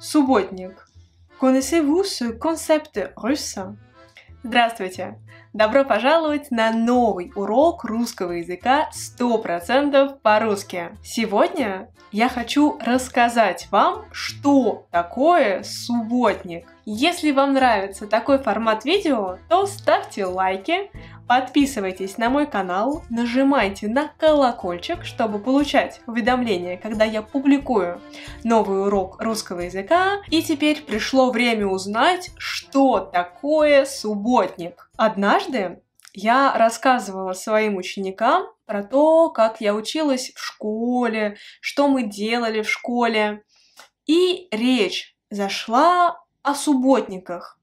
Субботник. Connaissez-vous ce concept russe? Здравствуйте! Добро пожаловать на новый урок русского языка 100% по-русски. Сегодня я хочу рассказать вам, что такое субботник. Если вам нравится такой формат видео, то ставьте лайки, Подписывайтесь на мой канал, нажимайте на колокольчик, чтобы получать уведомления, когда я публикую новый урок русского языка. И теперь пришло время узнать, что такое субботник. Однажды я рассказывала своим ученикам про то, как я училась в школе, что мы делали в школе. И речь зашла о субботниках.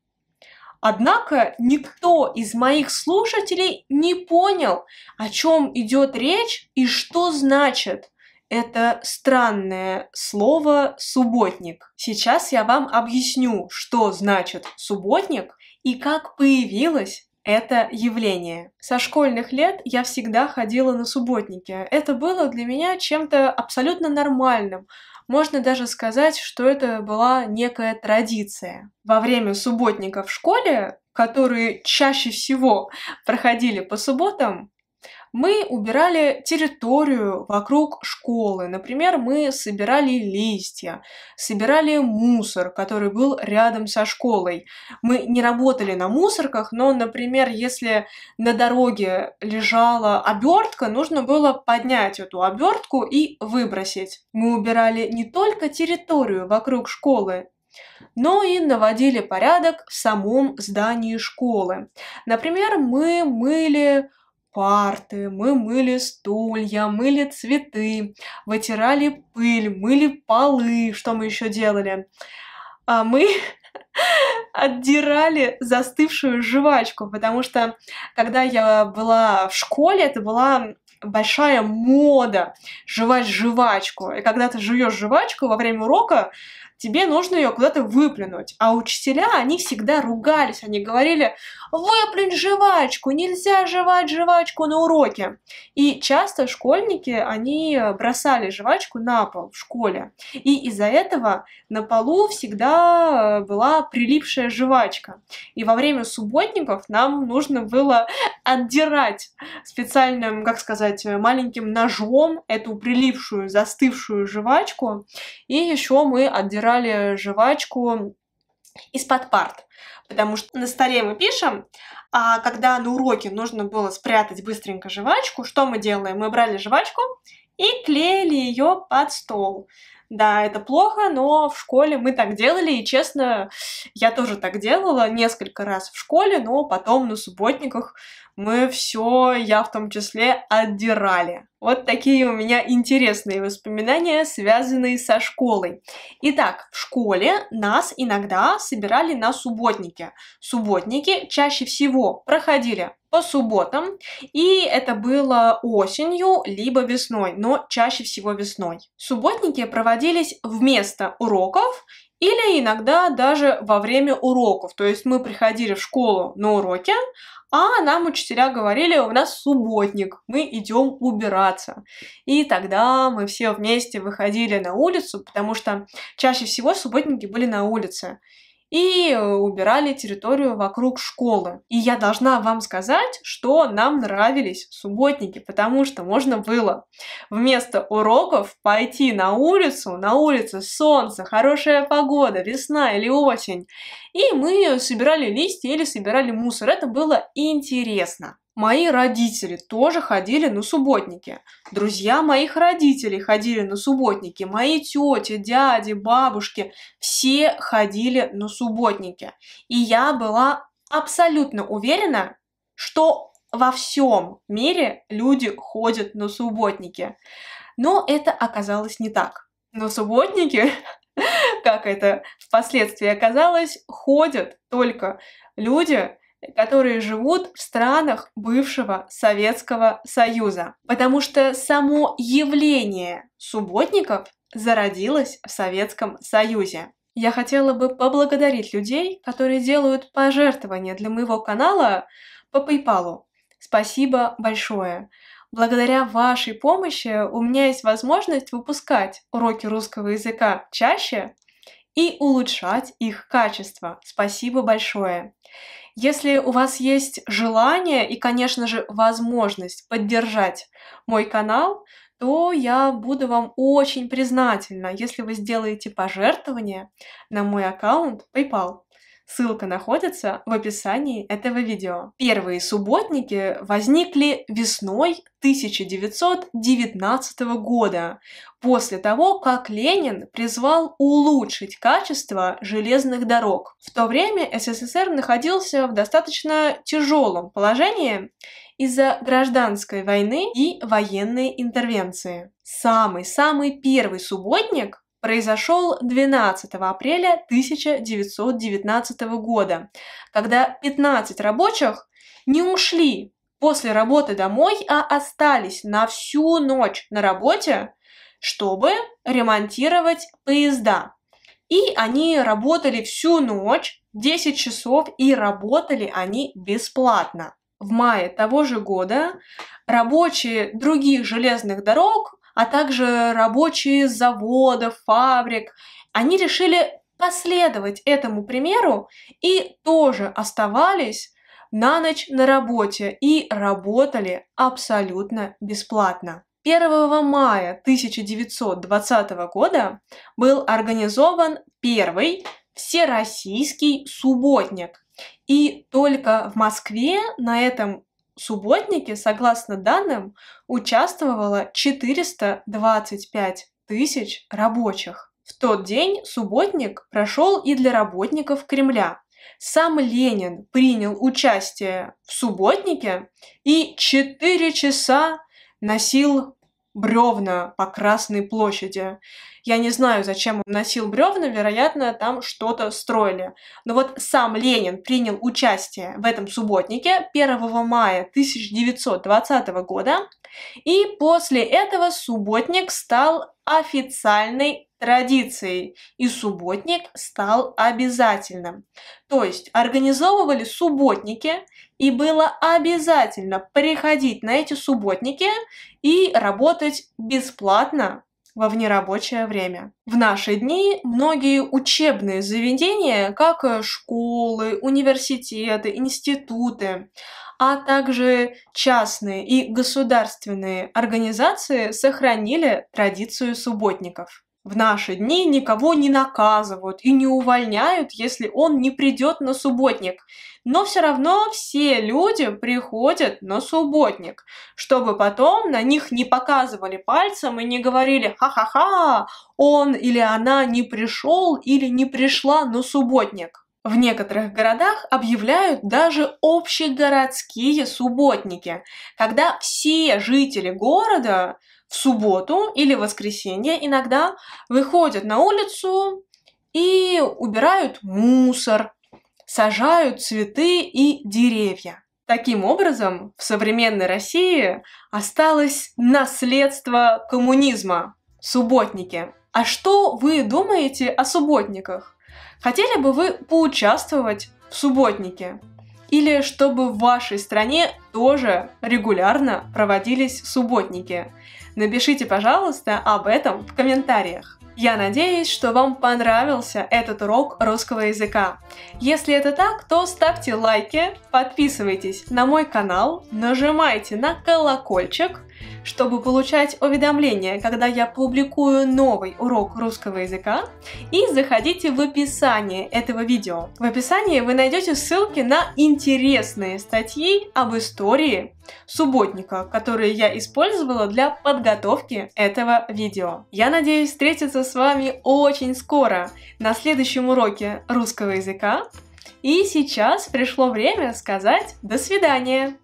Однако никто из моих слушателей не понял, о чем идет речь и что значит это странное слово «субботник». Сейчас я вам объясню, что значит «субботник» и как появилось это явление. Со школьных лет я всегда ходила на субботники. Это было для меня чем-то абсолютно нормальным. Можно даже сказать, что это была некая традиция. Во время субботника в школе, которые чаще всего проходили по субботам, мы убирали территорию вокруг школы. Например, мы собирали листья, собирали мусор, который был рядом со школой. Мы не работали на мусорках, но, например, если на дороге лежала обертка, нужно было поднять эту обертку и выбросить. Мы убирали не только территорию вокруг школы, но и наводили порядок в самом здании школы. Например, мы мыли парты, мы мыли стулья, мыли цветы, вытирали пыль, мыли полы, что мы еще делали. А мы отдирали застывшую жвачку, потому что когда я была в школе, это была большая мода жевать жвачку. И когда ты жуешь жвачку во время урока, тебе нужно ее куда-то выплюнуть. А учителя, они всегда ругались, они говорили, выплюнь жвачку, нельзя жевать жвачку на уроке. И часто школьники, они бросали жвачку на пол в школе. И из-за этого на полу всегда была прилипшая жвачка. И во время субботников нам нужно было отдирать специальным, как сказать, маленьким ножом эту прилипшую, застывшую жвачку. И еще мы отдирали жвачку из-под парт. Потому что на столе мы пишем, а когда на уроке нужно было спрятать быстренько жвачку, что мы делаем? Мы брали жвачку и клеили ее под стол. Да, это плохо, но в школе мы так делали, и честно, я тоже так делала несколько раз в школе, но потом на субботниках мы все, я в том числе, отдирали. Вот такие у меня интересные воспоминания, связанные со школой. Итак, в школе нас иногда собирали на субботники. Субботники чаще всего проходили по субботам, и это было осенью, либо весной, но чаще всего весной. Субботники проводились вместо уроков или иногда даже во время уроков. То есть мы приходили в школу на уроки, а нам учителя говорили, у нас субботник, мы идем убираться. И тогда мы все вместе выходили на улицу, потому что чаще всего субботники были на улице и э, убирали территорию вокруг школы. И я должна вам сказать, что нам нравились субботники, потому что можно было вместо уроков пойти на улицу, на улице солнце, хорошая погода, весна или осень, и мы собирали листья или собирали мусор. Это было интересно. Мои родители тоже ходили на субботники. Друзья моих родителей ходили на субботники. Мои тети, дяди, бабушки все ходили на субботники. И я была абсолютно уверена, что во всем мире люди ходят на субботники. Но это оказалось не так. На субботники, как это впоследствии оказалось, ходят только люди, которые живут в странах бывшего Советского Союза. Потому что само явление субботников зародилось в Советском Союзе. Я хотела бы поблагодарить людей, которые делают пожертвования для моего канала по PayPal. Спасибо большое. Благодаря вашей помощи у меня есть возможность выпускать уроки русского языка чаще, и улучшать их качество. Спасибо большое! Если у вас есть желание и, конечно же, возможность поддержать мой канал, то я буду вам очень признательна, если вы сделаете пожертвование на мой аккаунт PayPal. Ссылка находится в описании этого видео. Первые субботники возникли весной 1919 года, после того, как Ленин призвал улучшить качество железных дорог. В то время СССР находился в достаточно тяжелом положении из-за гражданской войны и военной интервенции. Самый-самый первый субботник произошел 12 апреля 1919 года, когда 15 рабочих не ушли после работы домой, а остались на всю ночь на работе, чтобы ремонтировать поезда. И они работали всю ночь, 10 часов, и работали они бесплатно. В мае того же года рабочие других железных дорог а также рабочие заводов, фабрик, они решили последовать этому примеру и тоже оставались на ночь на работе и работали абсолютно бесплатно. 1 мая 1920 года был организован первый всероссийский субботник. И только в Москве на этом субботнике, согласно данным, участвовало 425 тысяч рабочих. В тот день субботник прошел и для работников Кремля. Сам Ленин принял участие в субботнике и 4 часа носил бревна по Красной площади. Я не знаю, зачем он носил бревна, вероятно, там что-то строили. Но вот сам Ленин принял участие в этом субботнике 1 мая 1920 года, и после этого субботник стал официальной традицией, и субботник стал обязательным. То есть организовывали субботники, и было обязательно приходить на эти субботники и работать бесплатно во внерабочее время. В наши дни многие учебные заведения, как э, школы, университеты, институты, а также частные и государственные организации сохранили традицию субботников в наши дни никого не наказывают и не увольняют, если он не придет на субботник. Но все равно все люди приходят на субботник, чтобы потом на них не показывали пальцем и не говорили «ха-ха-ха, он или она не пришел или не пришла на субботник». В некоторых городах объявляют даже общегородские субботники, когда все жители города в субботу или воскресенье иногда выходят на улицу и убирают мусор, сажают цветы и деревья. Таким образом, в современной России осталось наследство коммунизма – субботники. А что вы думаете о субботниках? Хотели бы вы поучаствовать в субботнике? Или чтобы в вашей стране тоже регулярно проводились субботники? Напишите, пожалуйста, об этом в комментариях. Я надеюсь, что вам понравился этот урок русского языка. Если это так, то ставьте лайки, подписывайтесь на мой канал, нажимайте на колокольчик чтобы получать уведомления, когда я публикую новый урок русского языка, и заходите в описание этого видео. В описании вы найдете ссылки на интересные статьи об истории субботника, которые я использовала для подготовки этого видео. Я надеюсь встретиться с вами очень скоро на следующем уроке русского языка. И сейчас пришло время сказать «до свидания».